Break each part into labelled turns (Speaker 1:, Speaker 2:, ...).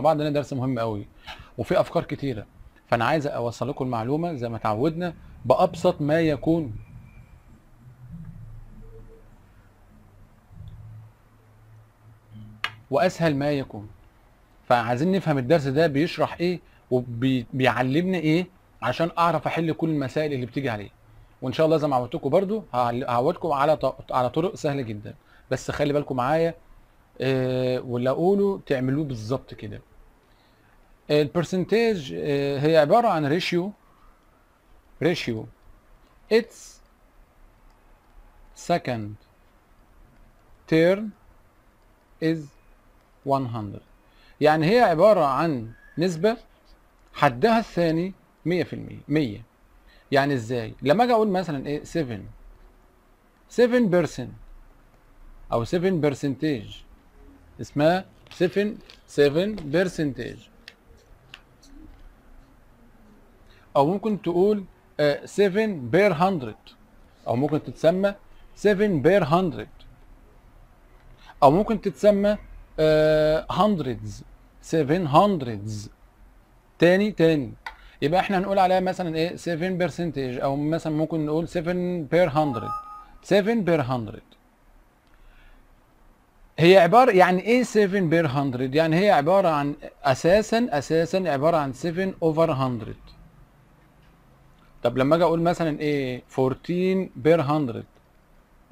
Speaker 1: مع بعض لان درس مهم قوي وفي افكار كتيره فانا عايز اوصل لكم المعلومه زي ما اتعودنا بابسط ما يكون واسهل ما يكون فعايزين نفهم الدرس ده بيشرح ايه وبيعلمنا ايه عشان اعرف احل كل المسائل اللي بتيجي عليه وان شاء الله زي ما عودتكم برضو هعودكم على على طرق سهله جدا بس خلي بالكم معايا إيه ولا اقوله تعملوه بالظبط كده البرسنتاج آه، هي عبارة عن ريشيو ريشيو its second term is 100 يعني هي عبارة عن نسبة حدها الثاني 100% 100 يعني ازاي لما اجي اقول مثلا ايه 7 7% او 7 برسنتج اسمها 7 7 برسنتج او ممكن تقول 7 بير 100 او ممكن تتسمى 7 بير 100 او ممكن تتسمى آه، s 700s تاني تاني يبقى احنا هنقول عليها مثلا ايه 7 بيرسنتج او مثلا ممكن نقول 7 بير 100 7 بير 100 هي عبارة يعني ايه 7 بير 100 يعني هي عبارة عن اساسا اساسا عبارة عن 7 اوفر 100 طب لما اجي اقول مثلا ايه 14 بير 100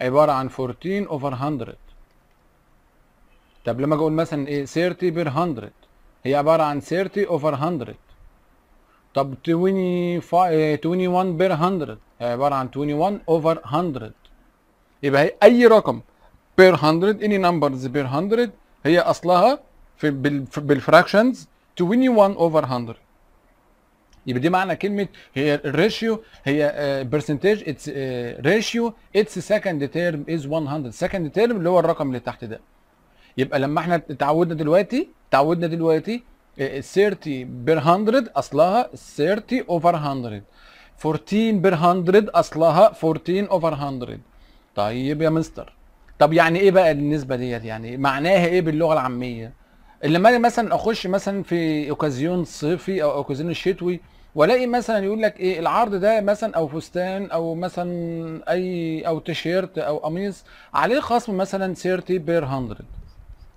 Speaker 1: عباره عن 14 اوفر 100 طب لما اجي اقول مثلا ايه 30 بير 100 هي عباره عن 30 اوفر 100 طب 25 21 بير 100 هي عباره عن 21 اوفر 100 يبقى اي رقم بير 100 اني نمبرز بير 100 هي اصلها في بالفراكشنز 21 اوفر 100 يبقى دي معنى كلمه هي الريشيو هي برسنتاج اتس ريشيو اتس سكند تيرم از 100 سكند تيرم اللي هو الرقم اللي تحت ده يبقى لما احنا اتعودنا دلوقتي اتعودنا دلوقتي 30 بير 100 اصلها 30 اوفر 100 14 بير 100 اصلها 14 اوفر 100 طيب يا مستر طب يعني ايه بقى النسبه ديت يعني معناها ايه باللغه العاميه لما انا مثلا اخش مثلا في اوكازيون صيفي او اوكازيون شتوي والاقي مثلا يقول لك ايه العرض ده مثلا او فستان او مثلا اي او تيشيرت او قميص عليه خصم مثلا 30 بير 100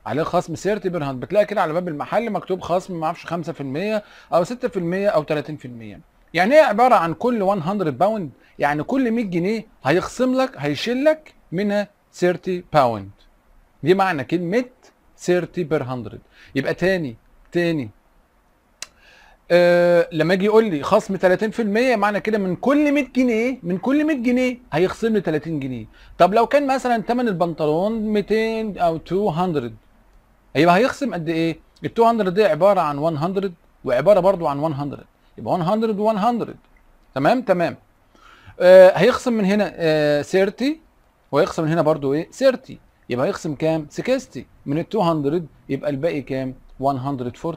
Speaker 1: عليه خصم 30 بير 100 بتلاقي كده على باب المحل مكتوب خصم ما اعرفش 5% او 6% او 30% يعني ايه عباره عن كل 100 باوند يعني كل 100 جنيه هيخصم لك هيشيل لك منها 30 باوند دي معنى كلمه 30 بير 100 يبقى تاني تاني أه لما اجي يقول لي خصم 30% معنى كده من كل 100 جنيه من كل 100 جنيه هيخصم لي 30 جنيه طب لو كان مثلا ثمن البنطلون 200 او 200 يبقى هيخصم قد ايه ال 200 دي عباره عن 100 وعباره برضو عن 100 يبقى 100 و100 تمام تمام آه هيخصم من هنا آه 30 وهيخصم من هنا برضو ايه 30 يبقى هيخصم كام 60 من ال 200 يبقى الباقي كام 140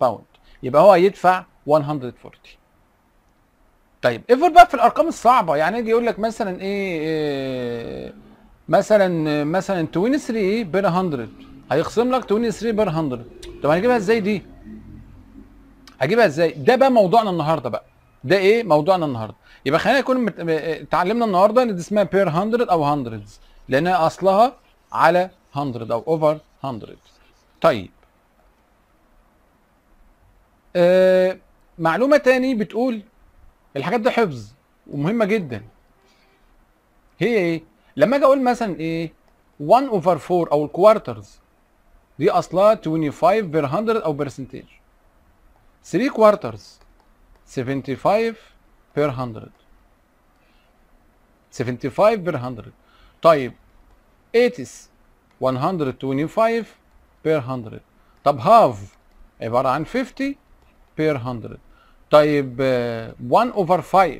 Speaker 1: باوند يبقى هو هيدفع 140 طيب افرض بقى في الارقام الصعبه يعني يجي يقول لك مثلا ايه, إيه مثلا مثلا 23 بير 100 هيخصم لك 23 بير 100 طب هنجيبها ازاي دي هجيبها ازاي ده بقى موضوعنا النهارده بقى ده ايه موضوعنا النهارده يبقى خلينا نكون اتعلمنا النهارده ان دي اسمها بير 100 او 100 لانها اصلها على 100 او اوفر 100 طيب آه معلومه تاني بتقول الحاجات دي حفظ ومهمه جدا هي ايه لما اجي اقول مثلا ايه 1 اوفر 4 او الكوارترز دي اصلها 25 بير 100 او برسنتيج 3 كوارترز 75 بير 100 75 بير 100 طيب 80 125 بير 100 طب هاف عباره عن 50 بير 100 طيب 1 اوفر 5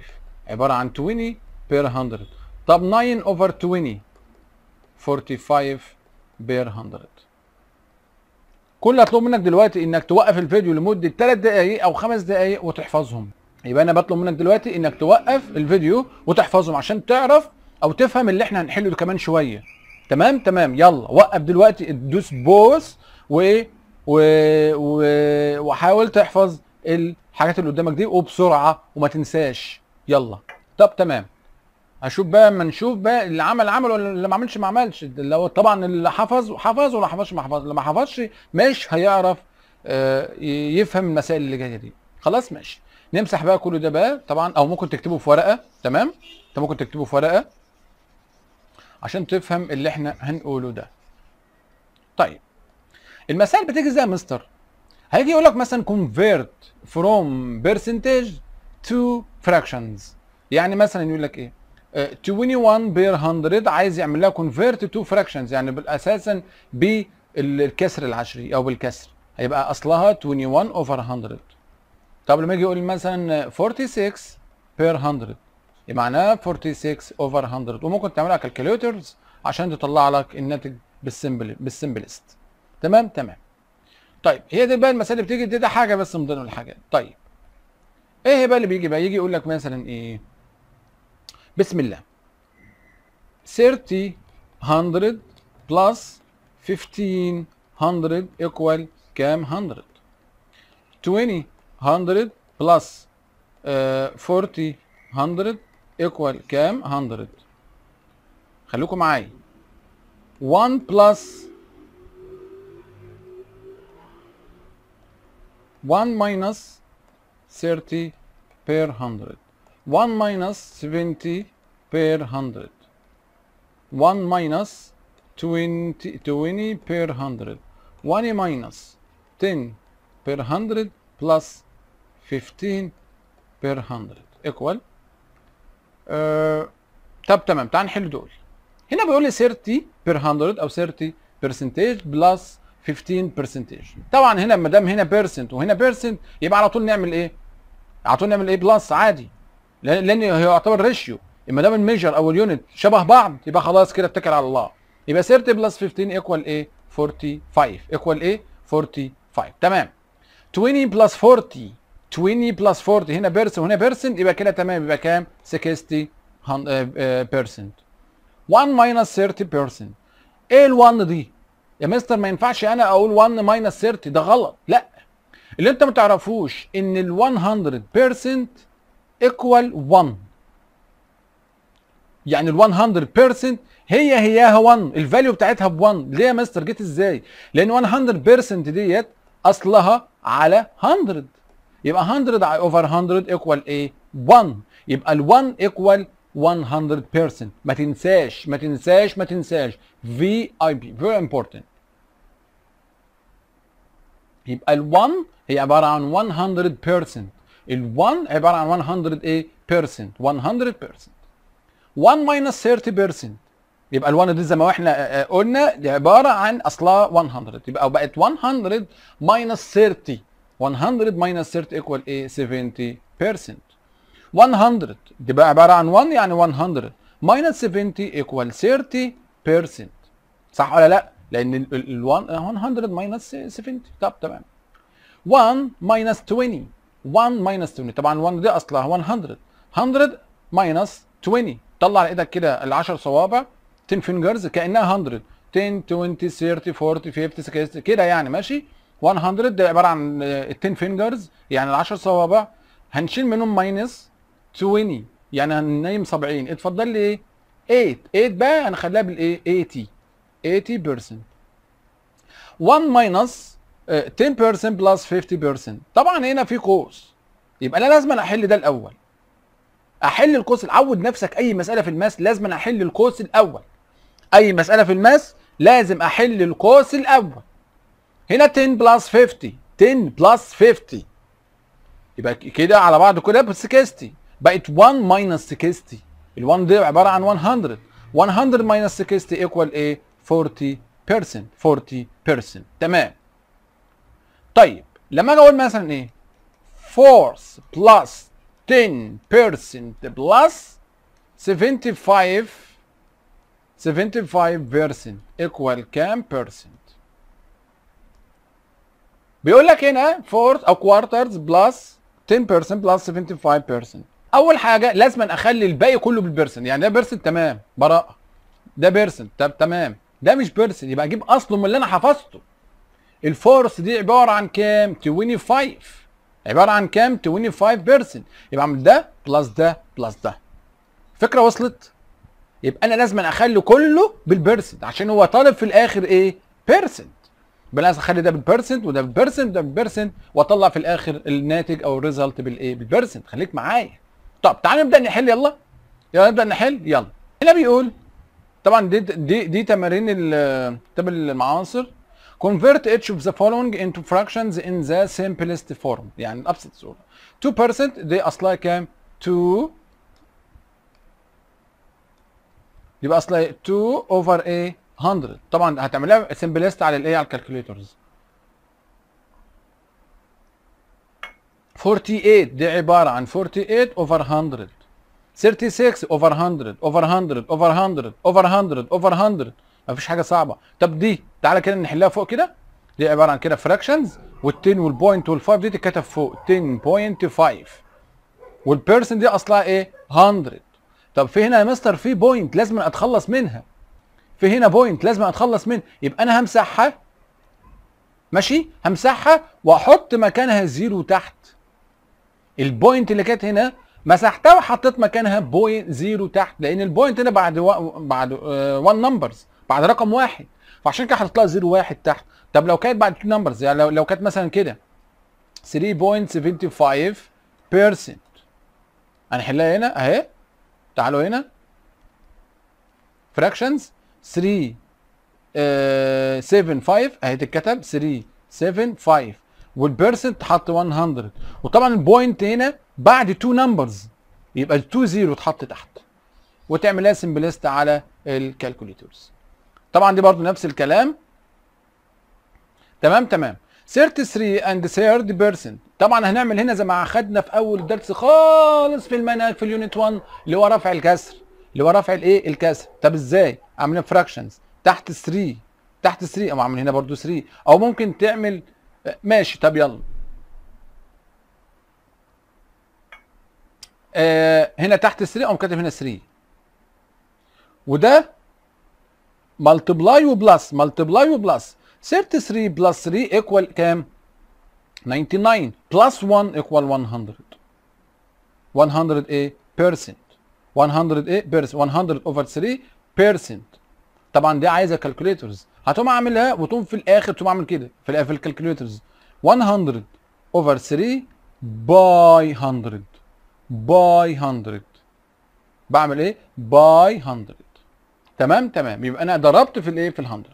Speaker 1: عباره عن 20 بير 100 طب 9 اوفر 20 45 بير 100 كل اللي هطلب منك دلوقتي انك توقف الفيديو لمده 3 دقائق او 5 دقائق وتحفظهم يبقى انا بطلب منك دلوقتي انك توقف الفيديو وتحفظهم عشان تعرف او تفهم اللي احنا هنحله كمان شويه تمام تمام يلا وقف دلوقتي تدوس بوس وايه و... و... وحاول تحفظ الحاجات اللي قدامك دي وبسرعه وما تنساش يلا طب تمام هشوف بقى اما نشوف بقى اللي عمل عمل ولا اللي ما عملش ما عملش اللي هو طبعا اللي حفظ حفظ ولا حفظش ما حفظ اللي ما حفظش مش هيعرف آه، يفهم المسائل اللي جايه دي خلاص ماشي نمسح بقى كل ده بقى طبعا او ممكن تكتبه في ورقه تمام انت ممكن تكتبه في ورقه عشان تفهم اللي احنا هنقوله ده طيب المسائل بتيجي ازاي يا مستر هيجي يقول لك مثلا convert from percentage to fractions يعني مثلا يقول لك ايه 21 بير 100 عايز يعمل لها convert to fractions يعني بالاساسا بالكسر العشري او بالكسر هيبقى اصلها 21 اوفر 100 طب لما يجي يقول مثلا 46 بير 100 معناها 46 اوفر 100 وممكن تعملها كالكوليترز عشان تطلع لك الناتج بالسمبل بالسمبلست تمام تمام طيب هي دي بقى المسائل اللي بتيجي دي ده حاجه بس من ضمن الحاجات طيب ايه بقى اللي بيجي بقى يجي يقول لك مثلا ايه بسم الله 30 100 بلس 1500 ايكوال كام 100 20 100 بلس 40 100 ايكوال كام 100 خليكم معايا 1 بلس 1 minus 30 per 100. 1 minus 20 per 100. 1 minus 20, 20 per 100. 1 minus 10 per 100 plus 15 per 100 equal أه... Uh, طب تمام تعال نحل دول هنا بيقول لي 30 per 100 او 30 percentage plus 15 طبعا هنا ما دام هنا بيرسنت وهنا بيرسنت يبقى على طول نعمل ايه على طول نعمل ايه بلس عادي لان هي يعتبر ريشيو ما دام الميجر او اليونت شبه بعض يبقى خلاص كده اتكل على الله يبقى سيرت بلس 15 ايكوال ايه 45 ايكوال ايه 45 تمام 20 بلس 40 20 بلس 40 هنا بيرسنت وهنا بيرسنت يبقى كده تمام يبقى كام 60 بيرسنت 1 ماينس 30 بيرسنت ايه ال1 دي يا مستر ما ينفعش انا اقول 1 ماينس 30 ده غلط لا اللي انت ما تعرفوش ان ال 100% ايكوال 1 يعني ال 100% هي هياها 1 الفاليو بتاعتها ب 1 ليه يا مستر جيت ازاي لان 100% ديت اصلها على 100 يبقى 100 اوفر 100 ايكوال ايه 1 يبقى ال 1 ايكوال 100% ما تنساش ما تنساش ما تنساش VIP very important يبقى ال1 هي عباره عن 100% ال1 عباره عن 100 ايه percent 100% 1 minus 30% يبقى ال1 دي زي ما احنا آه، آه، قلنا دي عباره عن اصلها 100 يبقى بقت 100 minus 30 100 minus 30 equal ايه 70% 100 دي بقى عباره عن 1 يعني 100 minus 70 equal 30 بيرسنت صح ولا لا؟ لان ال 100 ماينس 70 طب تمام 1 ماينس 20 1 ماينس 20 طبعا 1 دي اصلها 100 100 ماينس 20 طلع على ايدك كده ال 10 صوابع 10 فينجرز كانها 100 10 20 30 40 50 60 كده يعني ماشي 100 ده عباره عن 10 آه، فينجرز يعني ال 10 صوابع هنشيل منهم ماينس 20 يعني هننيم صابعين اتفضل لي ايه 8 8 بقى انا خليها بالايه 80 80% 1 ماينس 10% بلس 50% طبعا هنا في قوس يبقى انا لازم احل ده الاول احل القوس عود نفسك اي مساله في الماس لازم احل القوس الاول اي مساله في الماس لازم احل القوس الاول هنا 10 بلس 50 10 بلس 50 يبقى كده على بعض كلها ب 60 بقت 1 ماينس 60 ال1 دي عباره عن 100 100 ماينس 60 ايكوال ايه 40% 40% تمام طيب لما اجي اقول مثلا ايه force plus 10% plus 75 75% equal كام percent بيقول لك هنا فورث او كوارترز بلس 10% بلس 75% اول حاجه لازم اخلي الباقي كله بالبيرسن يعني ده بيرسن تمام براءه ده بيرسن طب تمام ده مش بيرسن يبقى اجيب اصله من اللي انا حفظته الفورس دي عباره عن كام 25 عباره عن كام 25 بيرسن يبقى اعمل ده بلس ده بلس ده فكره وصلت يبقى انا لازم اخلي كله بالبيرسن عشان هو طالب في الاخر ايه بيرسن يبقى لازم اخلي ده بالبيرسنت وده بالبيرسنت وده بالبيرسنت واطلع في الاخر الناتج او الريزلت بالايه بالبيرسنت خليك معايا طب تعالى نبدا نحل يلا يلا نبدا نحل يلا هنا بيقول طبعا دي دي دي تمارين تبل المعاصر convert each of the following into fractions in the simplest form يعني الابسط صوره 2% دي اصلها كام 2 يبقى اصلها 2 over a 100 طبعا هتعملها سمبلست على الايه على الكالكوليترز 48 دي عبارة عن 48 over 100 36 over 100 over 100 over 100 over 100 over 100 مفيش حاجة صعبة طب دي تعالى كده نحلها فوق كده دي عبارة عن كده فراكشنز وال10 والبوينت وال5 دي تتكتب فوق 10.5 person دي اصلها ايه 100 طب في هنا يا مستر في بوينت لازم اتخلص منها في هنا بوينت لازم اتخلص منها يبقى انا همسحها ماشي همسحها واحط مكانها زيرو تحت البوينت اللي كانت هنا مسحتها وحطيت مكانها بوينت زيرو تحت لان البوينت هنا بعد و... بعد 1 آه، نمبرز بعد رقم واحد فعشان كده حطيت لها زيرو واحد تحت طب لو كانت بعد 2 نمبرز يعني لو لو كانت مثلا كده 3.75% هنحلها هنا اهي تعالوا هنا فراكشنز 3 7 5 اهي تتكتب 3 7 5 والبيرسنت اتحط 100 وطبعا البوينت هنا بعد تو نمبرز يبقى التو زيرو اتحط تحت وتعمل لها سمبلست على الكالكوليتورز طبعا دي برضو نفس الكلام تمام تمام 33 اند ثيرد بيرسنت طبعا هنعمل هنا زي ما اخدنا في اول درس خالص في المنهج في اليونت 1 اللي هو رفع الكسر اللي هو رفع الايه الكسر طب ازاي عاملين فراكشنز تحت 3 تحت 3 او عاملين هنا برضو 3 او ممكن تعمل ماشي طب يلا آه هنا تحت 3 اقوم كاتب هنا 3 وده ملتبلاي وبلس ملتبلاي وبلس 33 بلس 3 ايكوال كام 99 بلس 1 ايكوال 100 100 ايه بيرسنت 100 ايه بيرسنت 100 اوفر 3 بيرسنت طبعا دي عايزه كالكوليترز هتقوم عاملها وتقوم في الاخر تقوم عامل كده في الكالكوليترز 100 اوفر 3 باي 100 باي 100 بعمل ايه باي 100 تمام تمام يبقى انا ضربت في الايه في ال100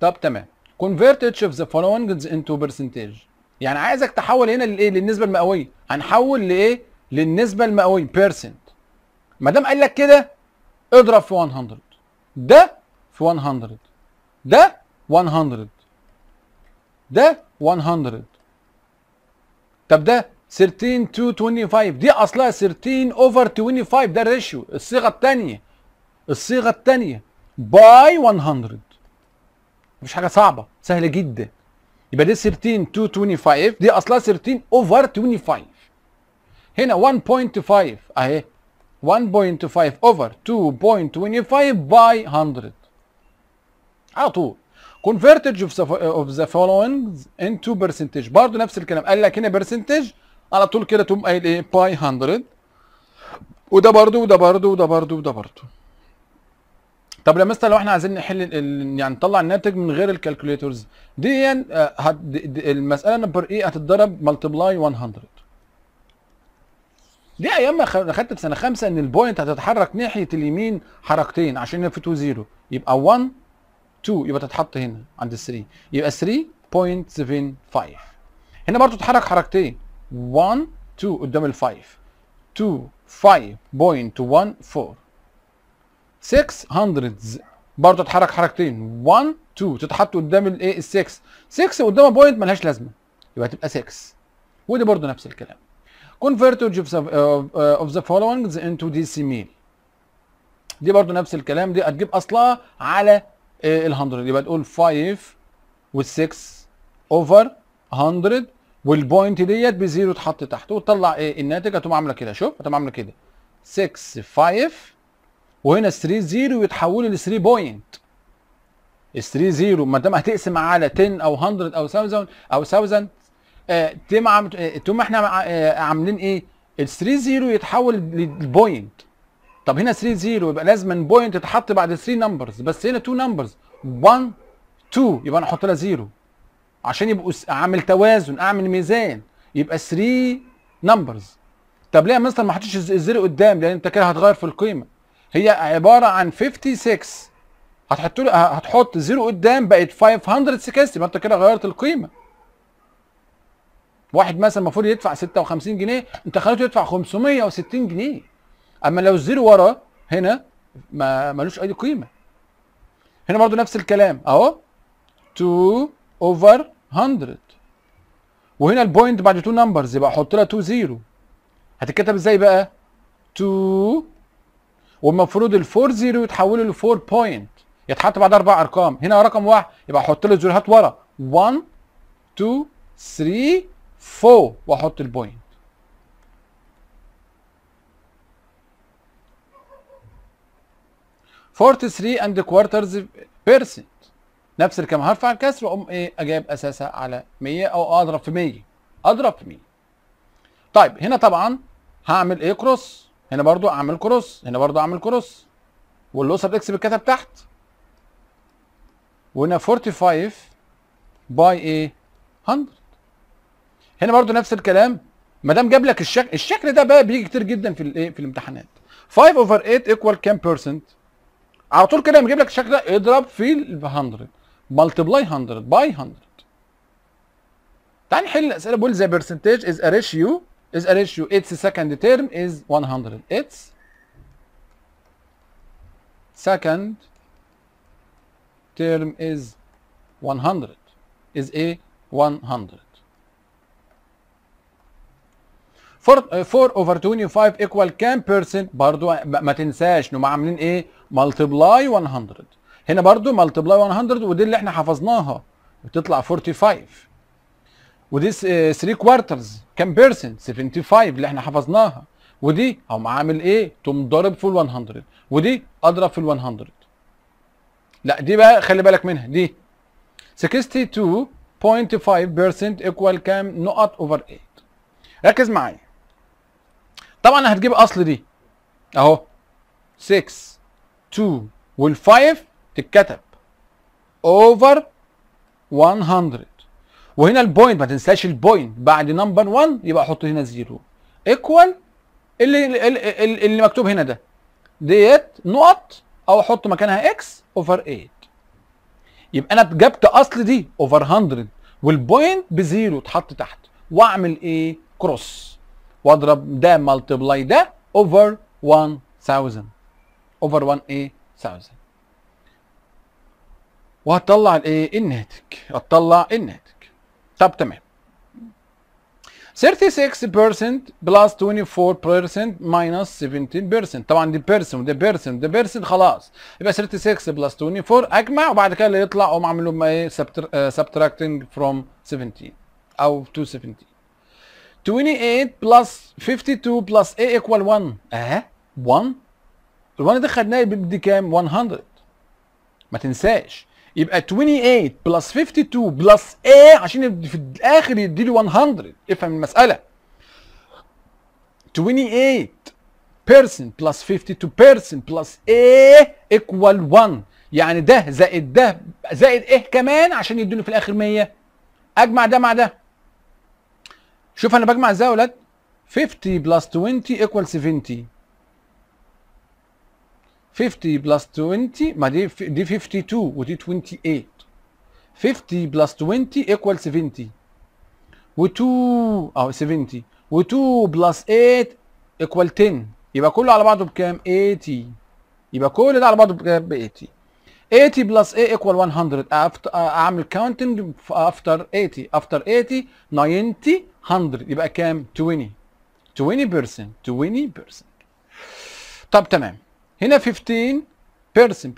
Speaker 1: طب تمام convert each of the following into percentage يعني عايزك تحول هنا للايه للنسبه المئويه هنحول لايه للنسبه المئويه percent ما دام قال لك كده اضرب في 100 ده في 100 ده 100 ده 100 طب ده 13 تو 25 دي اصلها 13 اوفر 25 ده الريشيو الصيغه الثانيه الصيغه الثانيه باي 100 مفيش حاجه صعبه سهله جدا يبقى دي 13 تو 25 دي اصلها 13 اوفر 25 هنا 1.5 اهي 1.5 over 2.25 by 100 على طول convertage of the, of the following into percentage برضه نفس الكلام قال لك هنا percentage على طول كده تقوم قايل ايه باي 100 وده برضه وده برضه وده برضه وده برضه طب لما مثلا لو احنا عايزين نحل يعني نطلع الناتج من غير الكالكوليتورز دي, يعني المساله نمبر ايه هتتضرب ملتبلاي 100 ليه ايام ما خدت في سنه خمسه ان البوينت هتتحرك ناحيه اليمين حركتين عشان في 2 0 يبقى 1 2 يبقى تتحط هنا عند ال 3 يبقى 3.75 هنا برضه تتحرك حركتين 1 2 قدام ال 5 2 5.14 600 برضه تتحرك حركتين 1 2 تتحط قدام الايه ال 6 6 قدامها بوينت ملهاش لازمه يبقى هتبقى 6 ودي برضه نفس الكلام convert of the, uh, of the following into دي دي برضو نفس الكلام دي هتجيب اصلها على آه، ال 100 يبقى تقول 5 و 6 اوفر 100 والبوينت ديت بزيرو اتحط تحت وتطلع ايه الناتج هتقوم عامله كده شوف هتقوم عامله كده 6 5 وهنا 3 0 يتحولوا ل 3 بوينت 3 0 ما دام هتقسم على 10 او 100 او 1000 او 1000 آه، تم عم... آه، تم احنا آه، عاملين ايه ال 3 0 يتحول للبوينت طب هنا 3 0 يبقى لازم بوينت تتحط بعد 3 نمبرز بس هنا 2 نمبرز 1 2 يبقى انا احط لها 0 عشان يبقوا اعمل توازن اعمل ميزان يبقى 3 نمبرز طب ليه يا مستر ما حطيتش الزيرو قدام لان انت كده هتغير في القيمه هي عباره عن 56 هتحط له هتحط زيرو قدام بقت 560 يبقى انت كده غيرت القيمه واحد مثلا المفروض يدفع 56 جنيه انت خليته يدفع 560 جنيه اما لو الزيرو ورا هنا ما ملوش اي قيمه هنا برضو نفس الكلام اهو 2 اوفر 100 وهنا البوينت بعد 2 نمبرز يبقى احط لها 2 زيرو هتتكتب ازاي بقى 2 والمفروض ال 4 زيرو يتحولوا ل 4 بوينت يتحط بعد اربع ارقام هنا رقم واحد يبقى احط له الزيروهات ورا 1 2 3 فو واحط البوينت فورتي ثري اند كوارترز بيرسنت نفس الكلام هرفع الكسر واقوم ايه اجاب اساسها على 100 او اضرب في 100 اضرب في 100 طيب هنا طبعا هعمل ايه كروس هنا برضو اعمل كروس هنا برضو اعمل كروس واللوسر اكس بالكتب تحت وهنا 45 باي ايه 100 هنا برضو نفس الكلام ما دام جاب لك الشكل الشكل ده بقى بيجي كتير جدا في الايه في الامتحانات 5 اوفر 8 ايكوال كام بيرسنت على طول كده يجيب لك الشكل ده اضرب في ال 100 ملتبلاي 100 باي 100 تعال نحل الاسئله بيقول ذا برسنتج از ا ريشيو از ا ريشيو اتس سكند تيرم از 100 اتس سكند تيرم از 100 از ايه 100 4 اوفر 25 ايكوال كام بيرسنت برضو ما تنساش انهم عاملين ايه ملتبلاي 100 هنا برضو ملتبلاي 100 ودي اللي احنا حفظناها بتطلع 45 ودي 3 كوارترز آه، كام بيرسنت 75 اللي احنا حفظناها ودي اقوم عامل ايه تقوم ضارب في ال 100 ودي اضرب في ال 100 لا دي بقى خلي بالك منها دي 62.5% ايكوال كام نقط اوفر 8 ركز معايا طبعا هتجيب اصل دي اهو 6 2 وال5 تتكتب اوفر 100 وهنا البوينت ما تنساش البوينت بعد نمبر 1 يبقى احط هنا زيرو ايكوال اللي اللي, اللي مكتوب هنا ده ديت نقط او احط مكانها اكس اوفر 8 يبقى انا جبت اصل دي اوفر 100 والبوينت بزيرو اتحط تحت واعمل ايه كروس واضرب ده ملتبلاي ده اوفر 1000 اوفر 1 ايه 1000 وهتطلع الايه الناتج هتطلع الناتج طب تمام 36% بلس 24% ماينس 17% طبعا دي بيرسون ودي بيرسون ودي بيرسون خلاص يبقى 36 بلس 24 اجمع وبعد كده اللي يطلع اقوم عامل لهم ايه سبتراكتنج فروم 17 او 217 28 بلس 52 بلس A equal 1 اه 1 ال 1 ده خدناه بدي كام 100 ما تنساش يبقى 28 بلس 52 بلس A عشان في الاخر يديلي 100 افهم المساله 28 person plus 52 person plus A equal 1 يعني ده زائد ده زائد ايه كمان عشان يدوني في الاخر 100 اجمع ده مع ده شوف انا بجمع ازاي يا ولاد 50 بلس 20 ايكوال 70 50 بلس 20 ما دي دي 52 ودي 28 50 بلس 20 ايكوال 70 و2 اه 70 و2 بلس 8 ايكوال 10 يبقى كله على بعضه بكام 80 يبقى كل ده على بعضه بكام ب 80 80 بلس A ايكوال 100 اعمل كاونتنج أفتر 80 أفتر 80 90 100 يبقى كام 20 20% 20% طب تمام هنا 15% بلس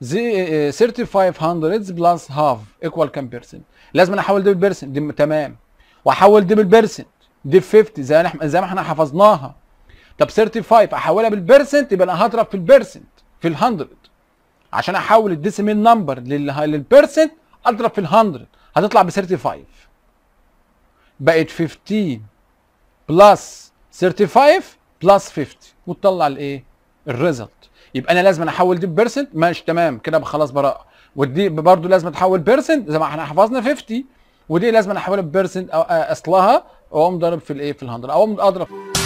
Speaker 1: 3500 بلس هاف ايكوال كام بيرسنت لازم انا احول دي بالبيرسنت دي تمام واحول دي بالبيرسنت دي 50 زي ما زي ما احنا حفظناها طب 35 احولها بالبيرسنت يبقى انا هضرب في البيرسنت في ال100 عشان احول الديسيمال نمبر للبيرسنت اضرب في ال100 هتطلع ب 35 بقت 15 بلس 35 بلس 50 وتطلع الايه؟ الريزلت يبقى انا لازم احول دي بيرسنت ماشي تمام كده خلاص براءه ودي برضه لازم تحول بيرسنت زي ما احنا حفظنا 50 ودي لازم احولها بيرسنت اصلها واقوم ضارب في الايه؟ في ال 100 اقوم اضرب